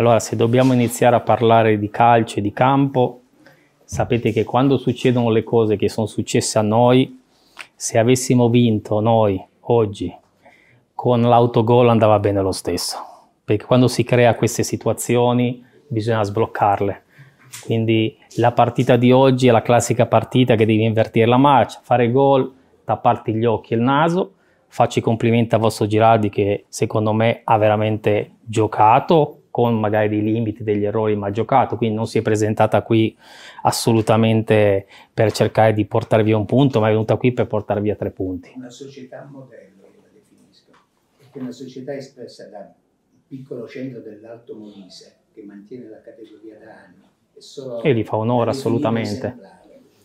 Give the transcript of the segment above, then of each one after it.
Allora, se dobbiamo iniziare a parlare di calcio e di campo, sapete che quando succedono le cose che sono successe a noi, se avessimo vinto noi oggi con l'autogol andava bene lo stesso, perché quando si crea queste situazioni bisogna sbloccarle. Quindi la partita di oggi è la classica partita che devi invertire la marcia, fare gol, tapparti gli occhi e il naso. Faccio i complimenti a vostro Girardi che secondo me ha veramente giocato con magari dei limiti, degli errori, ma ha giocato, quindi non si è presentata qui assolutamente per cercare di portare via un punto, ma è venuta qui per portare via tre punti. Una società modello, io la definisco, perché una società espressa dal piccolo centro dell'Alto Molise, che mantiene la categoria da anni, e, solo e gli fa onore assolutamente.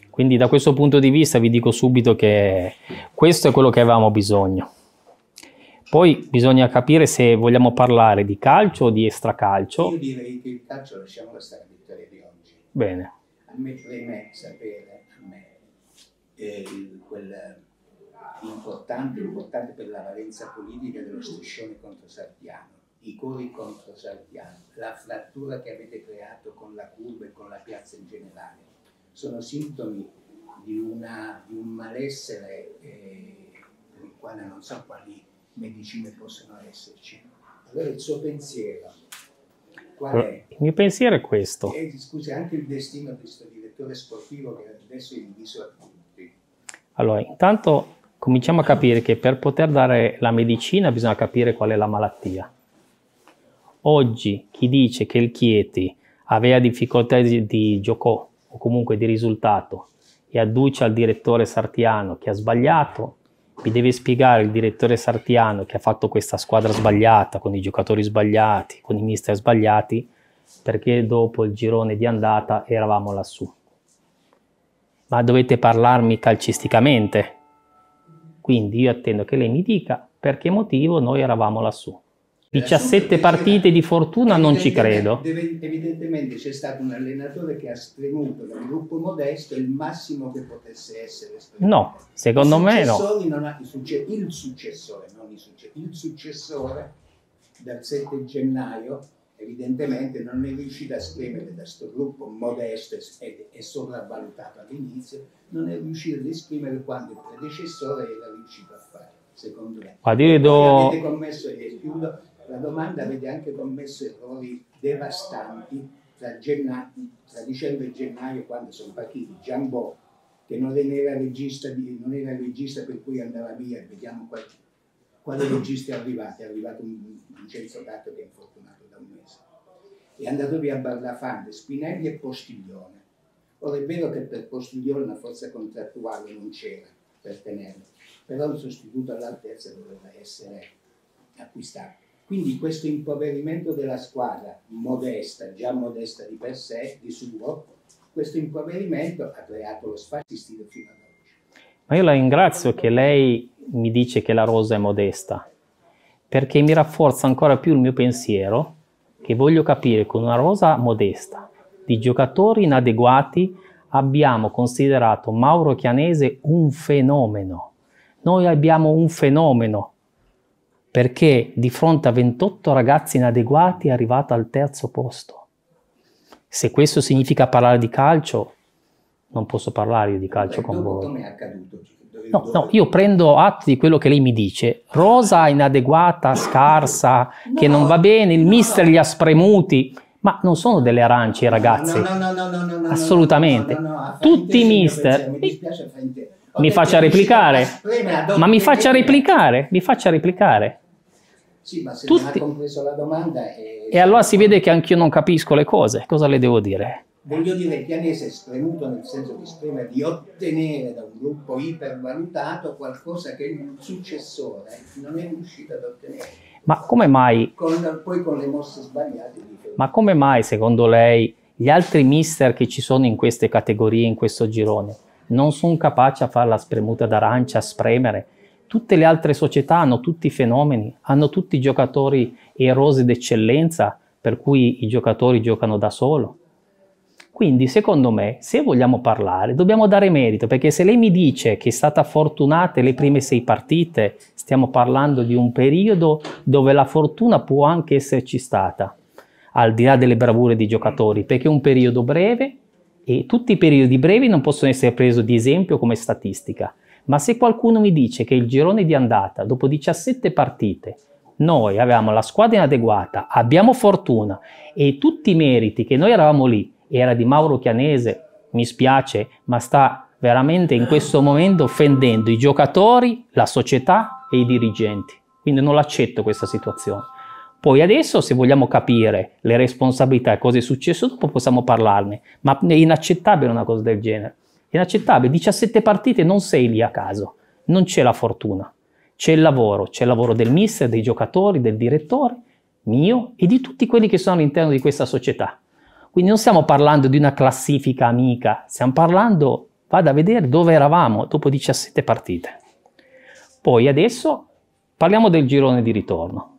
Quindi da questo punto di vista vi dico subito che questo è quello che avevamo bisogno. Poi bisogna capire se vogliamo parlare di calcio o di extracalcio. Io direi che il calcio lasciamo la stare vittoria di oggi. Bene. A me, per me sapere, a me, eh, quel importante, importante per la valenza politica dello striscione contro Sartiano, i cori contro Sartiano, la frattura che avete creato con la curva e con la piazza in generale, sono sintomi di, una, di un malessere eh, quale non so quali medicine possono esserci. Allora il suo pensiero qual eh, è? Il mio pensiero è questo. E, eh, scusi, anche il destino di questo direttore sportivo che adesso è diviso a tutti. Allora, intanto cominciamo a capire che per poter dare la medicina bisogna capire qual è la malattia. Oggi chi dice che il Chieti aveva difficoltà di, di giocò o comunque di risultato e adduce al direttore sartiano che ha sbagliato, mi deve spiegare il direttore Sartiano che ha fatto questa squadra sbagliata, con i giocatori sbagliati, con i mister sbagliati, perché dopo il girone di andata eravamo lassù. Ma dovete parlarmi calcisticamente. Quindi io attendo che lei mi dica per che motivo noi eravamo lassù. 17 partite di fortuna non ci credo. Evidentemente c'è stato un allenatore che ha strenuto dal gruppo modesto il massimo che potesse essere. Strenuto. No, secondo me no. Ha, il, succe, il, successore, non il, succe, il successore dal 7 gennaio evidentemente non è riuscito a spremere da questo gruppo modesto e, e sopravvalutato all'inizio, non è riuscito ad esprimere quanto il predecessore era riuscito a fare, secondo me. Guarda, io do... Avete commesso, e chiudo, la domanda avete anche commesso errori devastanti tra, gennaio, tra dicembre e gennaio quando sono partiti Giambò, che non era, regista, non era regista per cui andava via, vediamo quale, quale regista è arrivato, è arrivato un Censo Gatto che è infortunato da un mese, è andato via Barlafante, Spinelli e Postiglione. Ora è vero che per Postiglione una forza contrattuale non c'era per tenerlo, però un sostituto all'altezza doveva essere acquistato. Quindi questo impoverimento della squadra, modesta, già modesta di per sé, di suo, questo impoverimento ha creato lo spazio stile fino ad oggi. Ma io la ringrazio che lei mi dice che la rosa è modesta, perché mi rafforza ancora più il mio pensiero che voglio capire con una rosa modesta, di giocatori inadeguati, abbiamo considerato Mauro Chianese un fenomeno. Noi abbiamo un fenomeno perché di fronte a 28 ragazzi inadeguati è arrivata al terzo posto. Se questo significa parlare di calcio, non posso parlare io di calcio Beh, con voi. Come è accaduto? Cioè, no, no, io prendo atto di quello che lei mi dice. Rosa inadeguata, scarsa, no, che non va bene, il no, mister li ha spremuti. Ma non sono delle arance ragazzi. No, no, no, no, no, Assolutamente. Tutti i mister. Mi dispiace, mi faccia replicare. Ma mi faccia replicare, mi faccia replicare. Sì, ma se Tutti... non ha compreso la domanda... È... E allora si vede che anch'io non capisco le cose, cosa le devo dire? Voglio dire, pianese è spremuto nel senso che esprime di ottenere da un gruppo ipervalutato qualcosa che il successore non è riuscito ad ottenere. Ma come mai... Con, poi con le mosse sbagliate. Ma come mai, secondo lei, gli altri mister che ci sono in queste categorie, in questo girone, non sono capaci a fare la spremuta d'arancia, a spremere, Tutte le altre società hanno tutti i fenomeni, hanno tutti i giocatori erosi d'eccellenza, per cui i giocatori giocano da solo. Quindi, secondo me, se vogliamo parlare, dobbiamo dare merito, perché se lei mi dice che è stata fortunata le prime sei partite, stiamo parlando di un periodo dove la fortuna può anche esserci stata, al di là delle bravure dei giocatori, perché è un periodo breve e tutti i periodi brevi non possono essere presi di esempio come statistica. Ma se qualcuno mi dice che il girone di andata, dopo 17 partite, noi avevamo la squadra inadeguata, abbiamo fortuna e tutti i meriti che noi eravamo lì, era di Mauro Chianese, mi spiace, ma sta veramente in questo momento offendendo i giocatori, la società e i dirigenti. Quindi non l'accetto questa situazione. Poi adesso, se vogliamo capire le responsabilità e cosa è successo dopo, possiamo parlarne, ma è inaccettabile una cosa del genere inaccettabile. 17 partite, non sei lì a caso, non c'è la fortuna, c'è il lavoro, c'è il lavoro del mister, dei giocatori, del direttore, mio e di tutti quelli che sono all'interno di questa società. Quindi non stiamo parlando di una classifica amica, stiamo parlando, vada a vedere dove eravamo dopo 17 partite. Poi adesso parliamo del girone di ritorno.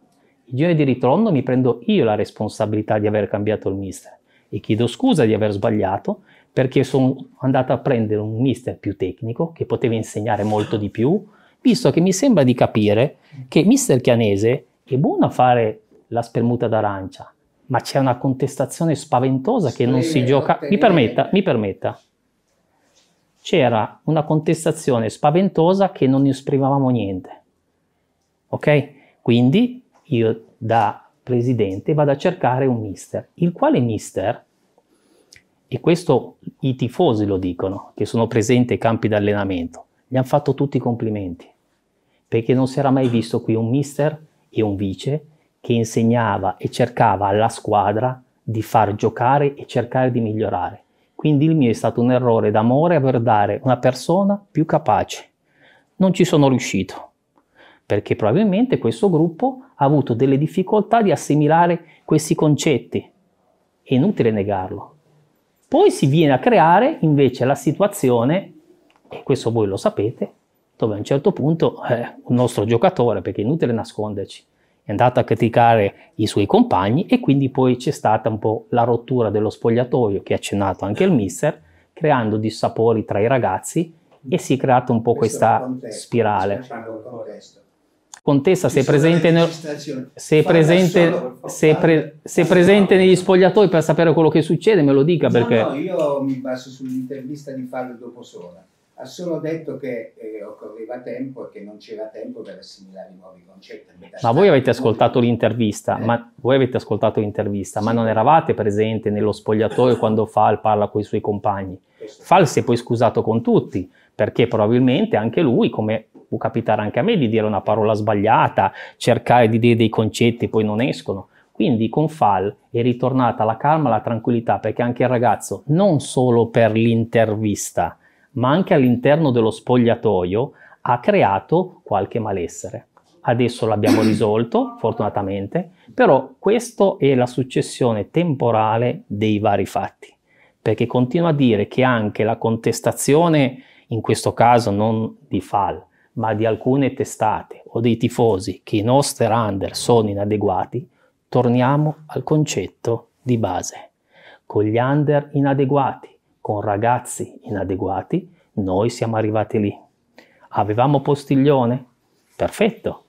Il girone di ritorno mi prendo io la responsabilità di aver cambiato il mister e chiedo scusa di aver sbagliato perché sono andato a prendere un mister più tecnico che poteva insegnare molto di più, visto che mi sembra di capire che mister Chianese è buono a fare la spermuta d'arancia, ma c'è una contestazione spaventosa che non si gioca. Mi permetta, mi permetta. C'era una contestazione spaventosa che non esprimavamo niente. Ok? Quindi io da presidente vado a cercare un mister, il quale mister e questo i tifosi lo dicono, che sono presenti ai campi d'allenamento. Gli hanno fatto tutti i complimenti, perché non si era mai visto qui un mister e un vice che insegnava e cercava alla squadra di far giocare e cercare di migliorare. Quindi il mio è stato un errore d'amore per dare una persona più capace. Non ci sono riuscito, perché probabilmente questo gruppo ha avuto delle difficoltà di assimilare questi concetti. È inutile negarlo, poi si viene a creare invece la situazione, e questo voi lo sapete, dove a un certo punto eh, un nostro giocatore, perché è inutile nasconderci, è andato a criticare i suoi compagni e quindi poi c'è stata un po' la rottura dello spogliatoio che ha accennato anche il mister, creando dissapori tra i ragazzi e si è creata un po' Questo questa spirale. Contessa, se presente, nel, se, presente, se, pre, se presente, negli spogliatoi per sapere quello che succede, me lo dica. No, perché... no, io mi baso sull'intervista di Fallo dopo sola. Ha solo detto che eh, occorreva tempo e che non c'era tempo per assimilare i nuovi concetti. Ma voi avete ascoltato l'intervista, eh? ma, voi avete ascoltato l'intervista sì. ma non eravate presente nello spogliatoio quando Fal parla con i suoi compagni. Fal si è poi scusato con tutti, perché probabilmente anche lui, come può capitare anche a me di dire una parola sbagliata, cercare di dire dei concetti, poi non escono. Quindi con Fal è ritornata la calma, la tranquillità, perché anche il ragazzo, non solo per l'intervista, ma anche all'interno dello spogliatoio, ha creato qualche malessere. Adesso l'abbiamo risolto, fortunatamente, però questa è la successione temporale dei vari fatti, perché continua a dire che anche la contestazione, in questo caso non di Fal, ma di alcune testate o dei tifosi che i nostri under sono inadeguati, torniamo al concetto di base. Con gli under inadeguati, con ragazzi inadeguati, noi siamo arrivati lì. Avevamo Postiglione? Perfetto,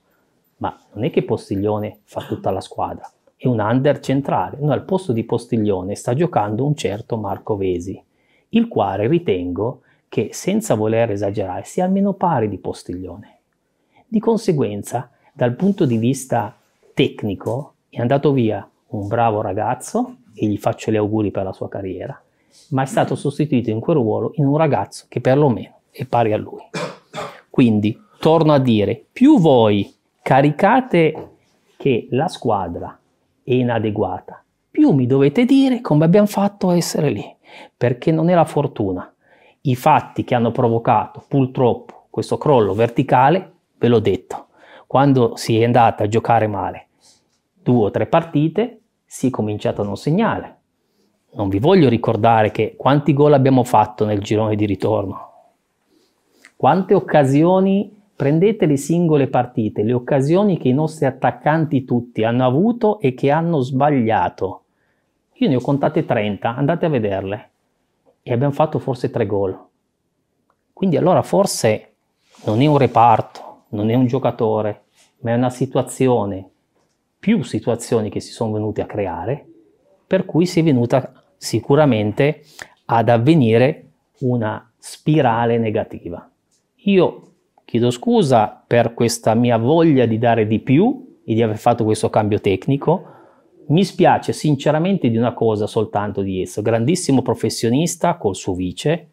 ma non è che Postiglione fa tutta la squadra, è un under centrale. Noi al posto di Postiglione sta giocando un certo Marco Vesi, il quale ritengo che, senza voler esagerare, sia almeno pari di Postiglione. Di conseguenza, dal punto di vista tecnico, è andato via un bravo ragazzo, e gli faccio gli auguri per la sua carriera, ma è stato sostituito in quel ruolo in un ragazzo che perlomeno è pari a lui. Quindi, torno a dire, più voi caricate che la squadra è inadeguata, più mi dovete dire come abbiamo fatto a essere lì, perché non è la fortuna, i fatti che hanno provocato purtroppo questo crollo verticale, ve l'ho detto, quando si è andata a giocare male due o tre partite, si è cominciato a non segnare. Non vi voglio ricordare che quanti gol abbiamo fatto nel girone di ritorno, quante occasioni Prendete le singole partite, le occasioni che i nostri attaccanti tutti hanno avuto e che hanno sbagliato. Io ne ho contate 30, andate a vederle e abbiamo fatto forse tre gol. Quindi allora forse non è un reparto, non è un giocatore, ma è una situazione, più situazioni che si sono venute a creare, per cui si è venuta sicuramente ad avvenire una spirale negativa. Io chiedo scusa per questa mia voglia di dare di più e di aver fatto questo cambio tecnico, mi spiace sinceramente di una cosa soltanto di esso, grandissimo professionista col suo vice,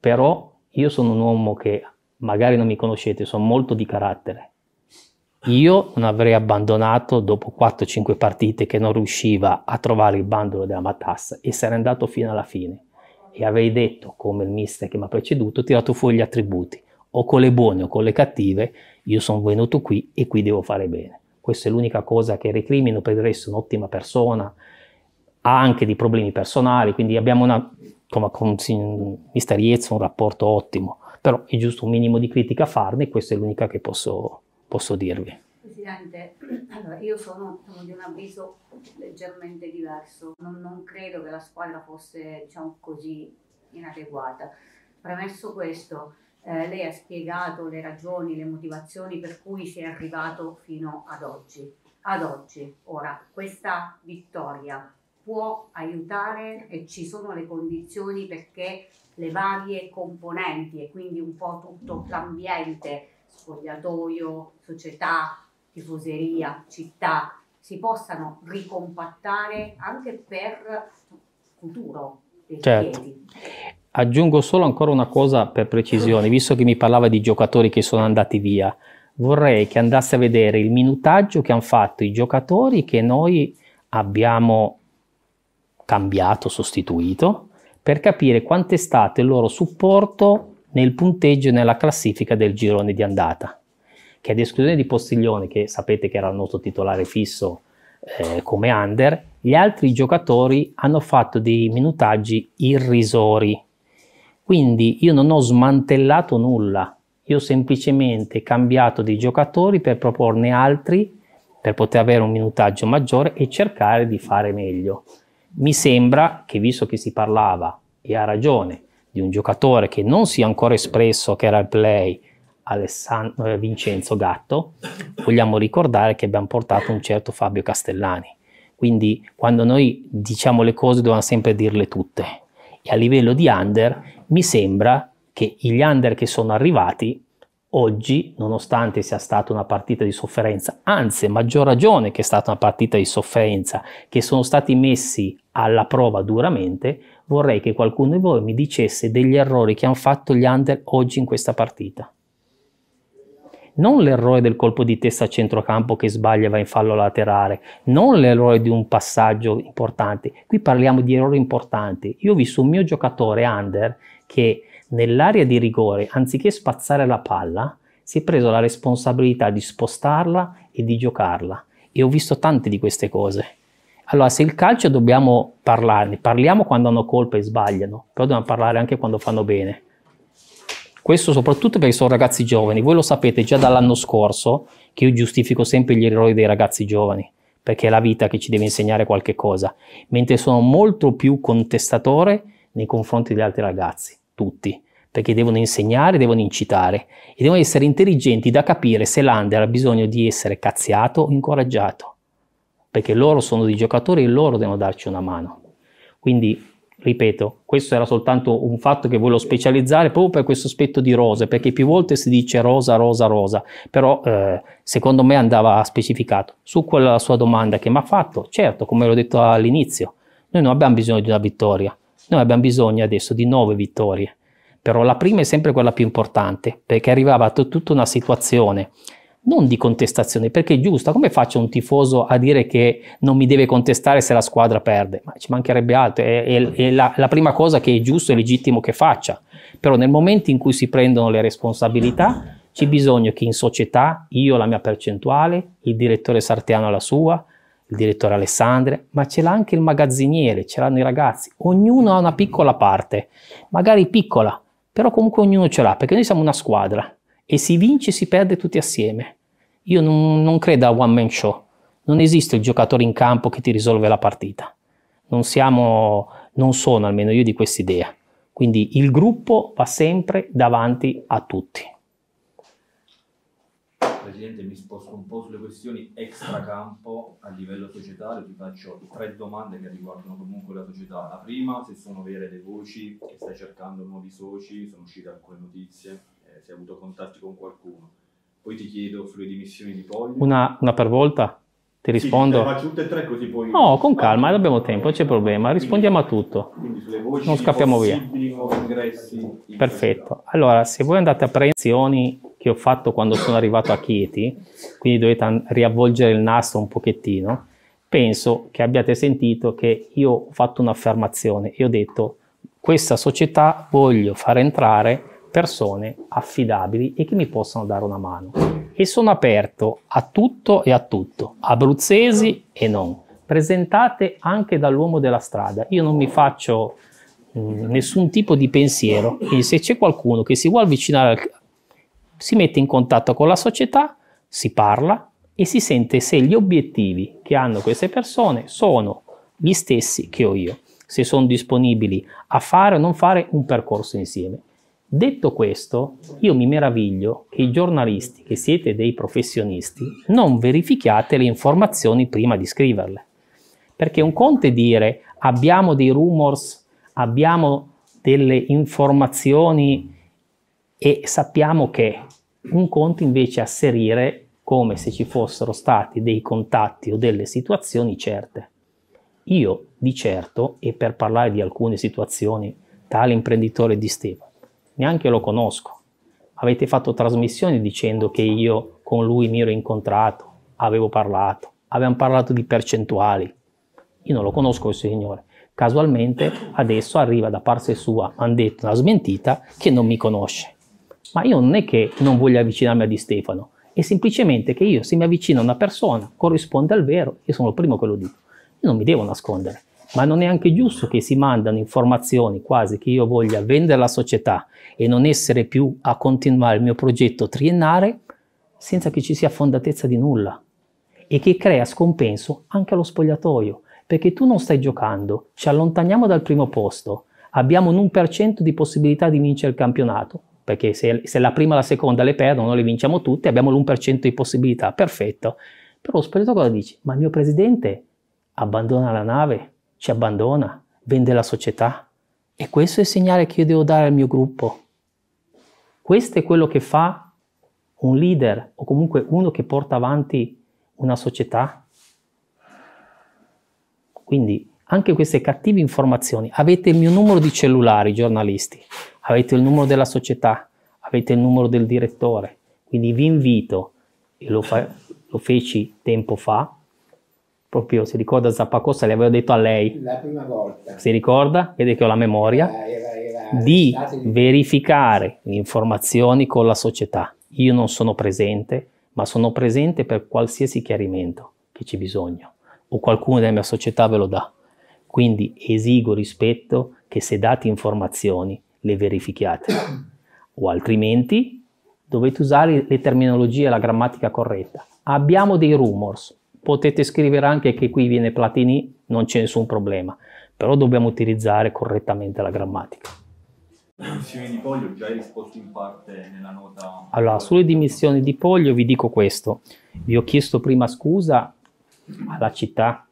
però io sono un uomo che magari non mi conoscete, sono molto di carattere. Io non avrei abbandonato dopo 4-5 partite che non riusciva a trovare il bandolo della matassa e sarei andato fino alla fine e avrei detto, come il mister che mi ha preceduto, ho tirato fuori gli attributi, o con le buone o con le cattive, io sono venuto qui e qui devo fare bene questa è l'unica cosa che recrimino, per il resto è un'ottima persona, ha anche dei problemi personali, quindi abbiamo una, come con misteriezza, un rapporto ottimo, però è giusto un minimo di critica farne, questa è l'unica che posso, posso dirvi. Presidente, allora io sono, sono, di un avviso leggermente diverso, non, non credo che la squadra fosse diciamo così inadeguata. Premesso questo, eh, lei ha spiegato le ragioni, le motivazioni per cui si è arrivato fino ad oggi. Ad oggi, ora, questa vittoria può aiutare e ci sono le condizioni perché le varie componenti e quindi un po' tutto l'ambiente, spogliatoio, società, tifoseria, città, si possano ricompattare anche per futuro dei certo. Piedi. Aggiungo solo ancora una cosa per precisione, visto che mi parlava di giocatori che sono andati via, vorrei che andasse a vedere il minutaggio che hanno fatto i giocatori che noi abbiamo cambiato, sostituito, per capire quanto è stato il loro supporto nel punteggio e nella classifica del girone di andata, che ad esclusione di Postiglione, che sapete che era il nostro titolare fisso eh, come under, gli altri giocatori hanno fatto dei minutaggi irrisori quindi io non ho smantellato nulla, io ho semplicemente cambiato dei giocatori per proporne altri per poter avere un minutaggio maggiore e cercare di fare meglio. Mi sembra che visto che si parlava, e ha ragione, di un giocatore che non si è ancora espresso, che era il play, Alessandro, eh, Vincenzo Gatto, vogliamo ricordare che abbiamo portato un certo Fabio Castellani. Quindi quando noi diciamo le cose dobbiamo sempre dirle tutte. E a livello di under mi sembra che gli under che sono arrivati oggi, nonostante sia stata una partita di sofferenza, anzi maggior ragione che è stata una partita di sofferenza, che sono stati messi alla prova duramente, vorrei che qualcuno di voi mi dicesse degli errori che hanno fatto gli under oggi in questa partita. Non l'errore del colpo di testa a centrocampo che sbaglia e va in fallo laterale, non l'errore di un passaggio importante, qui parliamo di errori importanti. Io ho visto un mio giocatore under che nell'area di rigore, anziché spazzare la palla, si è preso la responsabilità di spostarla e di giocarla. E ho visto tante di queste cose. Allora, se il calcio dobbiamo parlarne, parliamo quando hanno colpa e sbagliano, però dobbiamo parlare anche quando fanno bene. Questo soprattutto perché sono ragazzi giovani. Voi lo sapete già dall'anno scorso che io giustifico sempre gli errori dei ragazzi giovani, perché è la vita che ci deve insegnare qualche cosa, mentre sono molto più contestatore nei confronti degli altri ragazzi tutti, perché devono insegnare, devono incitare e devono essere intelligenti da capire se l'under ha bisogno di essere cazziato o incoraggiato, perché loro sono dei giocatori e loro devono darci una mano. Quindi, ripeto, questo era soltanto un fatto che volevo specializzare proprio per questo aspetto di rose, perché più volte si dice rosa, rosa, rosa, però eh, secondo me andava specificato. Su quella sua domanda che mi ha fatto, certo, come l'ho detto all'inizio, noi non abbiamo bisogno di una vittoria, noi abbiamo bisogno adesso di nove vittorie, però la prima è sempre quella più importante, perché arrivava t- tutta una situazione non di contestazione, perché è giusta, come faccio un tifoso a dire che non mi deve contestare se la squadra perde? Ma ci mancherebbe altro, è, è, è la, la, prima cosa che è giusto e legittimo che faccia, però nel momento in cui si prendono le responsabilità c'è bisogno che in società io la mia percentuale, il direttore sartiano la sua, il direttore Alessandre, ma ce l'ha anche il magazziniere, ce l'hanno i ragazzi, ognuno ha una piccola parte, magari piccola, però comunque ognuno ce l'ha, perché noi siamo una squadra e si vince e si perde tutti assieme. Io non, non credo a one man show, non esiste il giocatore in campo che ti risolve la partita, non siamo, non sono almeno io di quest'idea, quindi il gruppo va sempre davanti a tutti. Presidente, mi sposto un po' sulle questioni extracampo a livello societario, ti faccio tre domande che riguardano comunque la società. La prima, se sono vere le voci che stai cercando nuovi soci, sono uscite alcune notizie, eh, se hai avuto contatti con qualcuno. Poi ti chiedo sulle dimissioni di Poglio. Una, una per volta? Ti rispondo. Sì, eh, tutte e tre così poi. No, con calma, abbiamo tempo, non c'è problema. Rispondiamo a tutto. non scappiamo via. Perfetto. Allora, se voi andate a prezioni che ho fatto quando sono arrivato a Chieti, quindi dovete riavvolgere il nastro un pochettino, penso che abbiate sentito che io ho fatto un'affermazione e ho detto questa società voglio far entrare persone affidabili e che mi possano dare una mano. E sono aperto a tutto e a tutto, abruzzesi e non. Presentate anche dall'uomo della strada. Io non mi faccio mh, mm, nessun tipo di pensiero. Quindi se c'è qualcuno che si vuole avvicinare al, si mette in contatto con la società, si parla e si sente se gli obiettivi che hanno queste persone sono gli stessi che ho io, se sono disponibili a fare o non fare un percorso insieme. Detto questo, io mi meraviglio che i giornalisti, che siete dei professionisti, non verifichiate le informazioni prima di scriverle. Perché un conto è dire abbiamo dei rumors, abbiamo delle informazioni e sappiamo che un conto invece è asserire come se ci fossero stati dei contatti o delle situazioni certe. Io di certo, e per parlare di alcune situazioni, tale imprenditore di Stefano, neanche lo conosco. Avete fatto trasmissioni dicendo che io con lui mi ero incontrato, avevo parlato, avevamo parlato di percentuali. Io non lo conosco il signore. Casualmente adesso arriva da parte sua, hanno detto una smentita, che non mi conosce. Ma io non è che non voglio avvicinarmi a Di Stefano, è semplicemente che io se mi avvicino a una persona corrisponde al vero, io sono il primo che lo dico. Io non mi devo nascondere. Ma non è anche giusto che si mandano informazioni quasi che io voglia vendere la società e non essere più a continuare il mio progetto triennale senza che ci sia fondatezza di nulla e che crea scompenso anche allo spogliatoio perché tu non stai giocando, ci allontaniamo dal primo posto, abbiamo un 1% di possibilità di vincere il campionato, perché se, se la prima e la seconda le perdono, noi le vinciamo tutte, abbiamo l'1% di possibilità, perfetto. Però lo spirito cosa dice? Ma il mio presidente abbandona la nave, ci abbandona, vende la società. E questo è il segnale che io devo dare al mio gruppo. Questo è quello che fa un leader o comunque uno che porta avanti una società. Quindi anche queste cattive informazioni. Avete il mio numero di cellulare, giornalisti avete il numero della società, avete il numero del direttore. Quindi vi invito, e lo, fa, lo feci tempo fa, proprio si ricorda Zappacosta, le avevo detto a lei. La prima volta. Si ricorda? Vede che ho la memoria. Vai, vai, vai. Di verificare le informazioni con la società. Io non sono presente, ma sono presente per qualsiasi chiarimento che ci bisogna o qualcuno della mia società ve lo dà. Quindi esigo rispetto che se date informazioni le verifichiate, o altrimenti dovete usare le terminologie e la grammatica corretta. Abbiamo dei rumors, potete scrivere anche che qui viene Platini, non c'è nessun problema, però dobbiamo utilizzare correttamente la grammatica. Dimissioni di Poglio, già hai risposto in parte nella nota. Allora, sulle dimissioni di Poglio vi dico questo. Vi ho chiesto prima scusa alla città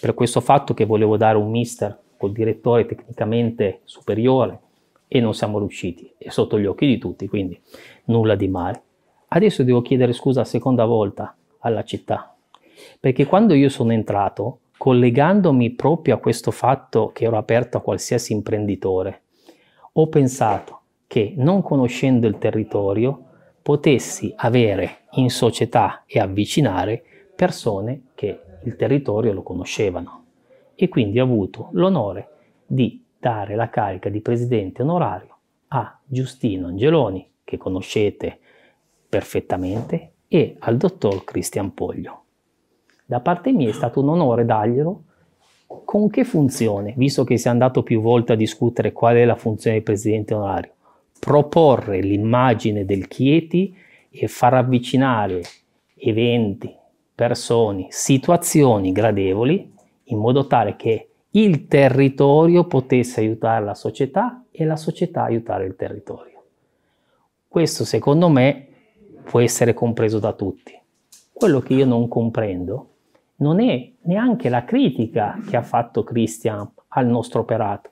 per questo fatto che volevo dare un mister col direttore tecnicamente superiore e non siamo riusciti, è sotto gli occhi di tutti, quindi nulla di male. Adesso devo chiedere scusa a seconda volta alla città, perché quando io sono entrato, collegandomi proprio a questo fatto che ero aperto a qualsiasi imprenditore, ho pensato che non conoscendo il territorio potessi avere in società e avvicinare persone che il territorio lo conoscevano. E quindi ho avuto l'onore di dare la carica di presidente onorario a Giustino Angeloni, che conoscete perfettamente, e al dottor Cristian Poglio. Da parte mia è stato un onore darglielo con che funzione, visto che si è andato più volte a discutere qual è la funzione del presidente onorario, proporre l'immagine del Chieti e far avvicinare eventi, persone, situazioni gradevoli in modo tale che il territorio potesse aiutare la società e la società aiutare il territorio. Questo secondo me può essere compreso da tutti. Quello che io non comprendo non è neanche la critica che ha fatto Christian al nostro operato,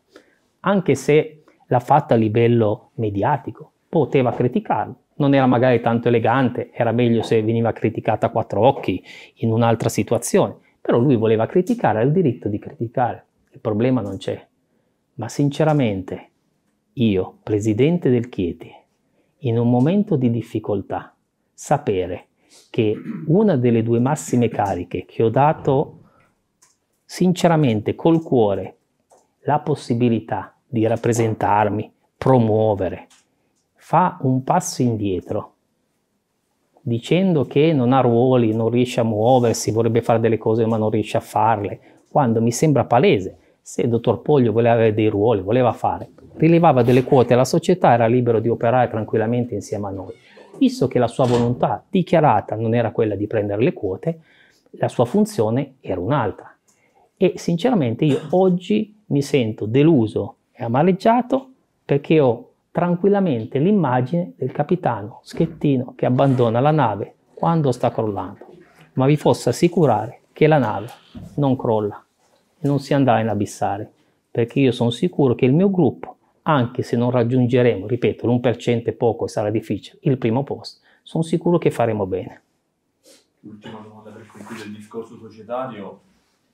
anche se l'ha fatta a livello mediatico, poteva criticarlo. Non era magari tanto elegante, era meglio se veniva criticata a quattro occhi in un'altra situazione, però lui voleva criticare, ha il diritto di criticare il problema non c'è. Ma sinceramente, io, presidente del Chieti, in un momento di difficoltà, sapere che una delle due massime cariche che ho dato sinceramente col cuore la possibilità di rappresentarmi, promuovere, fa un passo indietro dicendo che non ha ruoli, non riesce a muoversi, vorrebbe fare delle cose ma non riesce a farle, quando mi sembra palese se il dottor Poglio voleva avere dei ruoli, voleva fare, rilevava delle quote alla società, era libero di operare tranquillamente insieme a noi. Visto che la sua volontà dichiarata non era quella di prendere le quote, la sua funzione era un'altra. E sinceramente io oggi mi sento deluso e amareggiato perché ho tranquillamente l'immagine del capitano Schettino che abbandona la nave quando sta crollando, ma vi posso assicurare che la nave non crolla non si andrà in abissare, perché io sono sicuro che il mio gruppo, anche se non raggiungeremo, ripeto, l'1% è poco e sarà difficile, il primo posto, sono sicuro che faremo bene. L'ultima domanda per concludere il discorso societario,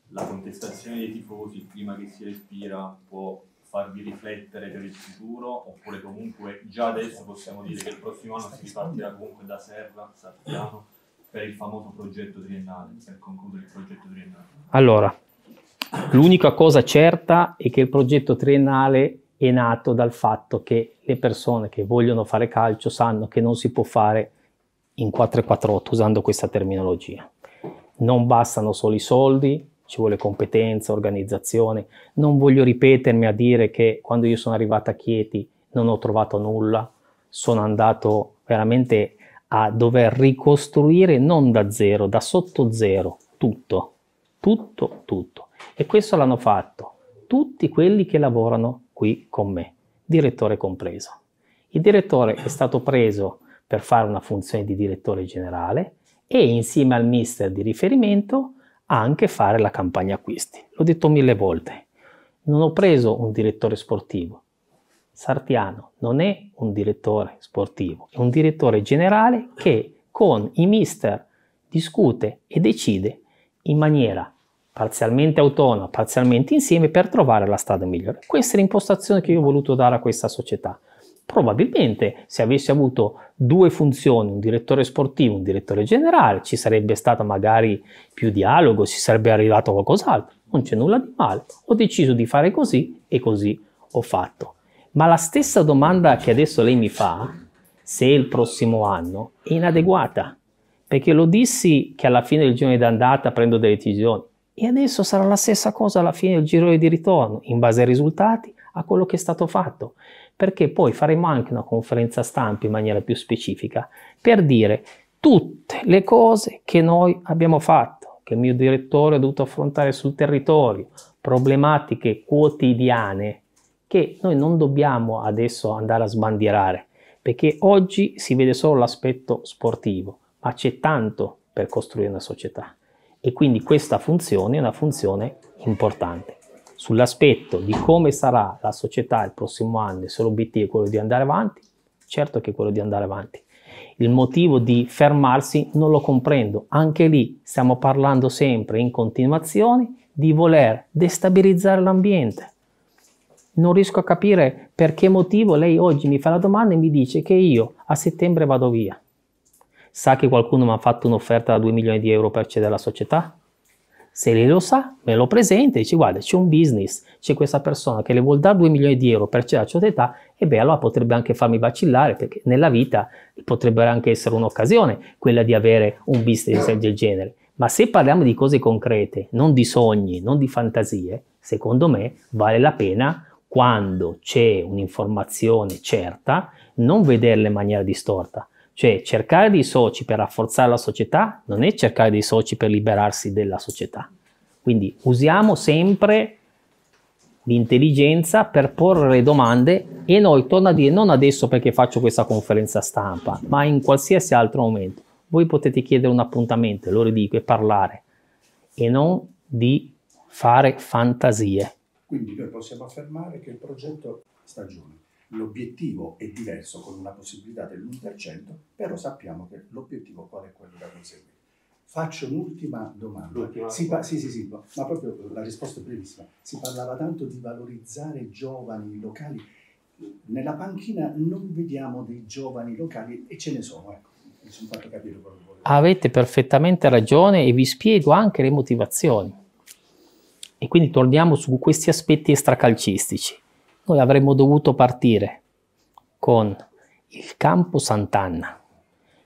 la contestazione dei tifosi, prima che si respira, può farvi riflettere per il futuro oppure comunque già adesso possiamo dire che il prossimo anno si ripartirà comunque da Serra, Sartiano per il famoso progetto triennale, per concludere il progetto triennale? Allora, L'unica cosa certa è che il progetto triennale è nato dal fatto che le persone che vogliono fare calcio sanno che non si può fare in 448 usando questa terminologia. Non bastano solo i soldi, ci vuole competenza, organizzazione. Non voglio ripetermi a dire che quando io sono arrivato a Chieti non ho trovato nulla, sono andato veramente a dover ricostruire non da zero, da sotto zero, tutto, tutto, tutto. E questo l'hanno fatto tutti quelli che lavorano qui con me, direttore compreso. Il direttore è stato preso per fare una funzione di direttore generale e insieme al mister di riferimento anche fare la campagna acquisti. L'ho detto mille volte. Non ho preso un direttore sportivo. Sartiano non è un direttore sportivo, è un direttore generale che con i mister discute e decide in maniera parzialmente autonoma, parzialmente insieme per trovare la strada migliore. Questa è l'impostazione che io ho voluto dare a questa società. Probabilmente se avessi avuto due funzioni, un direttore sportivo, un direttore generale, ci sarebbe stato magari più dialogo, si sarebbe arrivato a qualcos'altro. Non c'è nulla di male. Ho deciso di fare così e così ho fatto. Ma la stessa domanda che adesso lei mi fa, se il prossimo anno, è inadeguata. Perché lo dissi che alla fine del giorno d'andata prendo delle decisioni e adesso sarà la stessa cosa alla fine del girone di ritorno, in base ai risultati, a quello che è stato fatto, perché poi faremo anche una conferenza stampa in maniera più specifica per dire tutte le cose che noi abbiamo fatto, che il mio direttore ha dovuto affrontare sul territorio, problematiche quotidiane che noi non dobbiamo adesso andare a sbandierare, perché oggi si vede solo l'aspetto sportivo, ma c'è tanto per costruire una società e quindi questa funzione è una funzione importante. Sull'aspetto di come sarà la società il prossimo anno, se l'obiettivo è quello di andare avanti, certo che è quello di andare avanti. Il motivo di fermarsi non lo comprendo, anche lì stiamo parlando sempre in continuazione di voler destabilizzare l'ambiente. Non riesco a capire per che motivo lei oggi mi fa la domanda e mi dice che io a settembre vado via sa che qualcuno mi ha fatto un'offerta da 2 milioni di euro per cedere la società? Se lei lo sa, me lo presenta e dice guarda c'è un business, c'è questa persona che le vuol dare 2 milioni di euro per cedere la società e beh allora potrebbe anche farmi vacillare perché nella vita potrebbe anche essere un'occasione quella di avere un business del genere. Ma se parliamo di cose concrete, non di sogni, non di fantasie, secondo me vale la pena quando c'è un'informazione certa non vederla in maniera distorta. Cioè cercare dei soci per rafforzare la società non è cercare dei soci per liberarsi della società. Quindi usiamo sempre l'intelligenza per porre le domande e noi torno a dire non adesso perché faccio questa conferenza stampa, ma in qualsiasi altro momento. Voi potete chiedere un appuntamento, lo ridico, e parlare e non di fare fantasie. Quindi noi possiamo affermare che il progetto sta giù l'obiettivo è diverso con una possibilità dell'1%, però sappiamo che l'obiettivo qual è quello da conseguire. Faccio un'ultima domanda. Si pa- sì, sì, sì, ma proprio la risposta è brevissima. Si parlava tanto di valorizzare i giovani locali. Nella panchina non vediamo dei giovani locali e ce ne sono, ecco. Mi sono fatto capire quello che volevo. Avete perfettamente ragione e vi spiego anche le motivazioni. E quindi torniamo su questi aspetti extracalcistici noi avremmo dovuto partire con il campo Sant'Anna,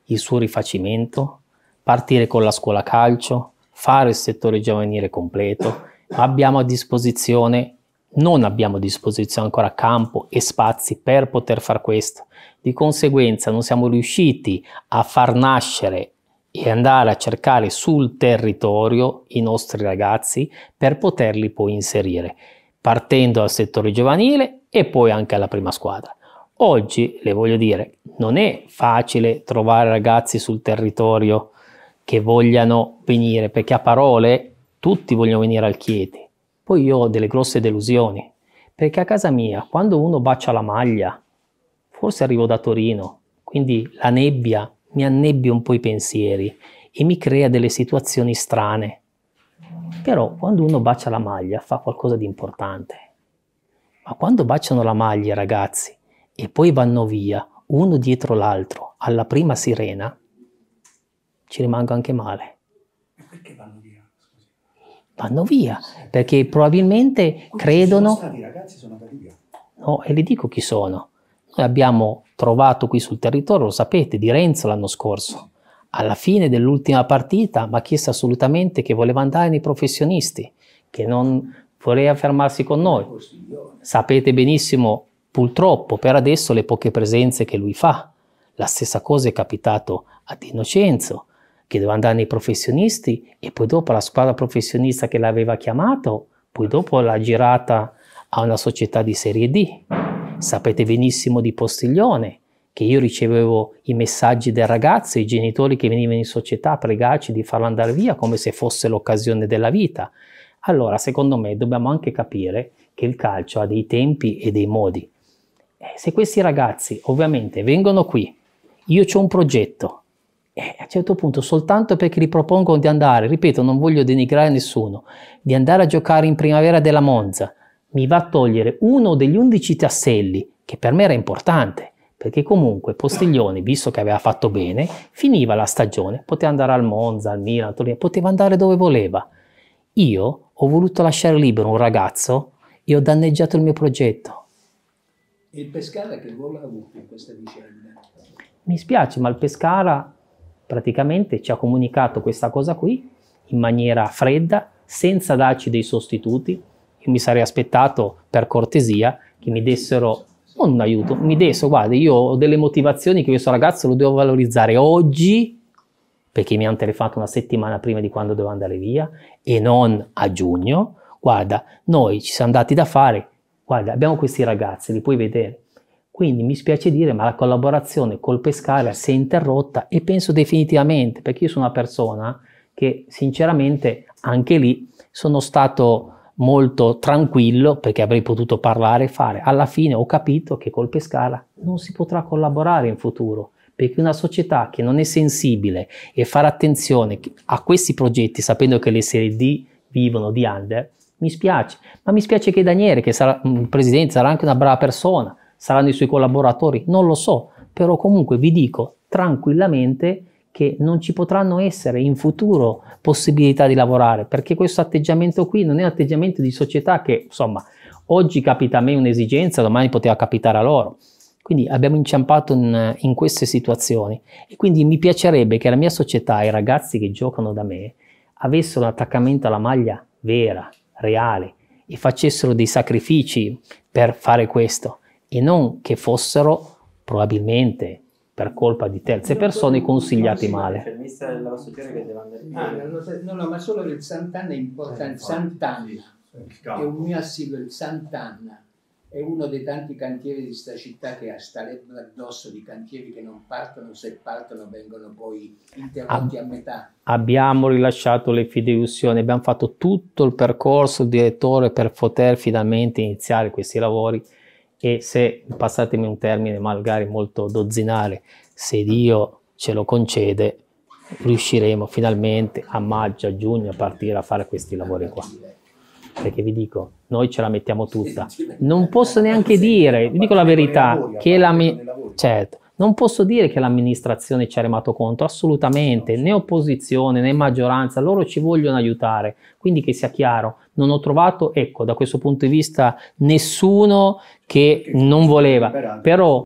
il suo rifacimento, partire con la scuola calcio, fare il settore giovanile completo, ma abbiamo a disposizione, non abbiamo a disposizione ancora campo e spazi per poter fare questo. Di conseguenza non siamo riusciti a far nascere e andare a cercare sul territorio i nostri ragazzi per poterli poi inserire partendo dal settore giovanile e poi anche alla prima squadra. Oggi, le voglio dire, non è facile trovare ragazzi sul territorio che vogliano venire, perché a parole tutti vogliono venire al Chieti. Poi io ho delle grosse delusioni, perché a casa mia, quando uno bacia la maglia, forse arrivo da Torino, quindi la nebbia mi annebbia un po' i pensieri e mi crea delle situazioni strane. Però quando uno bacia la maglia fa qualcosa di importante. Ma quando baciano la maglia i ragazzi e poi vanno via uno dietro l'altro alla prima sirena, ci rimango anche male. perché vanno via? Scusi. Vanno via perché probabilmente Quindi credono. Sono stati, ragazzi sono andati via. No, e le dico chi sono. Noi abbiamo trovato qui sul territorio, lo sapete, di Renzo l'anno scorso alla fine dell'ultima partita mi ha chiesto assolutamente che voleva andare nei professionisti, che non voleva fermarsi con noi. Sapete benissimo, purtroppo, per adesso le poche presenze che lui fa. La stessa cosa è capitato a Di Innocenzo, che doveva andare nei professionisti e poi dopo la squadra professionista che l'aveva chiamato, poi dopo l'ha girata a una società di serie D. Sapete benissimo di Postiglione, che io ricevevo i messaggi del ragazzo, i genitori che venivano in società a pregarci di farlo andare via come se fosse l'occasione della vita. Allora, secondo me, dobbiamo anche capire che il calcio ha dei tempi e dei modi. Eh, se questi ragazzi ovviamente vengono qui, io ho un progetto, e eh, a un certo punto soltanto perché gli propongono di andare, ripeto, non voglio denigrare nessuno, di andare a giocare in primavera della Monza, mi va a togliere uno degli undici tasselli, che per me era importante perché comunque Postiglioni, visto che aveva fatto bene, finiva la stagione, poteva andare al Monza, al Milan, a Torino, poteva andare dove voleva. Io ho voluto lasciare libero un ragazzo e ho danneggiato il mio progetto. E il Pescara che ruolo ha avuto in questa vicenda? Mi spiace, ma il Pescara praticamente ci ha comunicato questa cosa qui in maniera fredda, senza darci dei sostituti. Io mi sarei aspettato, per cortesia, che mi dessero non un aiuto, mi deso, guarda, io ho delle motivazioni che questo ragazzo lo devo valorizzare oggi perché mi hanno telefonato una settimana prima di quando devo andare via e non a giugno. Guarda, noi ci siamo dati da fare, guarda, abbiamo questi ragazzi, li puoi vedere. Quindi mi spiace dire, ma la collaborazione col Pescara si è interrotta e penso definitivamente, perché io sono una persona che sinceramente anche lì sono stato molto tranquillo perché avrei potuto parlare e fare. Alla fine ho capito che col Pescara non si potrà collaborare in futuro perché una società che non è sensibile e fare attenzione a questi progetti sapendo che le serie D vivono di under, mi spiace, ma mi spiace che Daniele, che sarà il presidente, sarà anche una brava persona, saranno i suoi collaboratori, non lo so, però comunque vi dico tranquillamente che non ci potranno essere in futuro possibilità di lavorare, perché questo atteggiamento qui non è un atteggiamento di società che, insomma, oggi capita a me un'esigenza, domani poteva capitare a loro. Quindi abbiamo inciampato in, in, queste situazioni e quindi mi piacerebbe che la mia società i ragazzi che giocano da me avessero un attaccamento alla maglia vera, reale e facessero dei sacrifici per fare questo e non che fossero probabilmente per colpa di terze persone consigliate male. Ah, no, no, ma solo il Sant'Anna è importante. Sant'Anna, che è un mio assiduo, il Sant'Anna è uno dei tanti cantieri di questa città che ha sta addosso di cantieri che non partono, se partono vengono poi interrotti a, metà. Abbiamo rilasciato le fideiussioni, abbiamo fatto tutto il percorso direttore per poter finalmente iniziare questi lavori e se, passatemi un termine magari molto dozzinale, se Dio ce lo concede, riusciremo finalmente a maggio, a giugno a partire a fare questi lavori qua. Perché vi dico, noi ce la mettiamo tutta. Non posso neanche dire, vi dico la verità, che la... Me- certo, non posso dire che l'amministrazione ci ha remato conto, assolutamente, né opposizione né maggioranza, loro ci vogliono aiutare, quindi che sia chiaro, non ho trovato, ecco, da questo punto di vista nessuno che non voleva, però